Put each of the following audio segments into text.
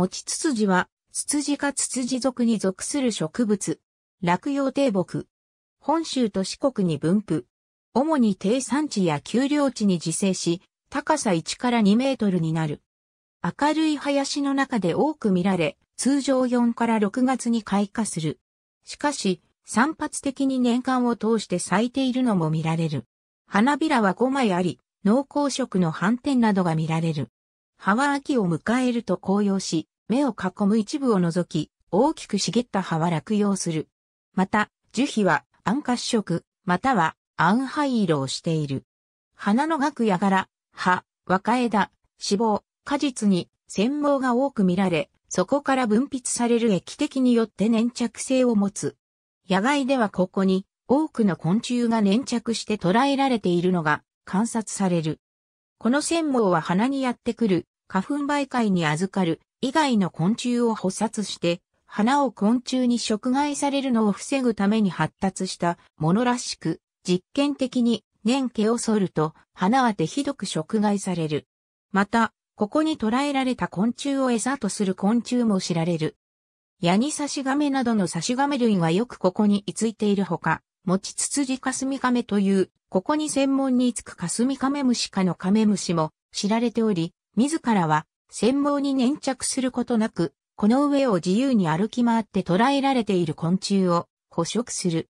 持ちツツジは、ツツジかツツジ属に属する植物。落葉低木。本州と四国に分布。主に低山地や丘陵地に自生し、高さ1から2メートルになる。明るい林の中で多く見られ、通常4から6月に開花する。しかし、散発的に年間を通して咲いているのも見られる。花びらは5枚あり、濃厚色の斑点などが見られる。葉は秋を迎えると紅葉し、目を囲む一部を除き、大きく茂った葉は落葉する。また、樹皮は暗褐色、または暗灰色をしている。花の額や柄、葉、若枝、脂肪、果実に繊毛が多く見られ、そこから分泌される液滴によって粘着性を持つ。野外ではここに多くの昆虫が粘着して捕らえられているのが観察される。この繊毛は鼻にやってくる花粉媒介に預かる以外の昆虫を捕殺して、花を昆虫に食害されるのを防ぐために発達したものらしく、実験的に年毛を剃ると花は手ひどく食害される。また、ここに捕らえられた昆虫を餌とする昆虫も知られる。ヤニサシガメなどのサシガメ類はよくここに居ついているほか、持ちつつじカスミカメという、ここに専門につくカスミカメムシ科のカメムシも知られており、自らは専門に粘着することなく、この上を自由に歩き回って捕らえられている昆虫を捕食する。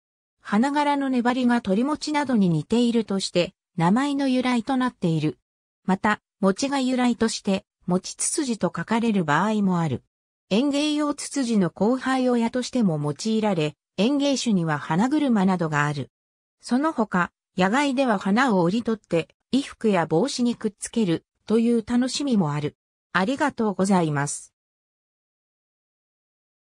花柄の粘りが鳥餅などに似ているとして、名前の由来となっている。また、餅が由来として、餅つつじと書かれる場合もある。園芸用つつじの後輩親としても用いられ、園芸種には花車などがある。その他、野外では花を折り取って、衣服や帽子にくっつけるという楽しみもある。ありがとうございます。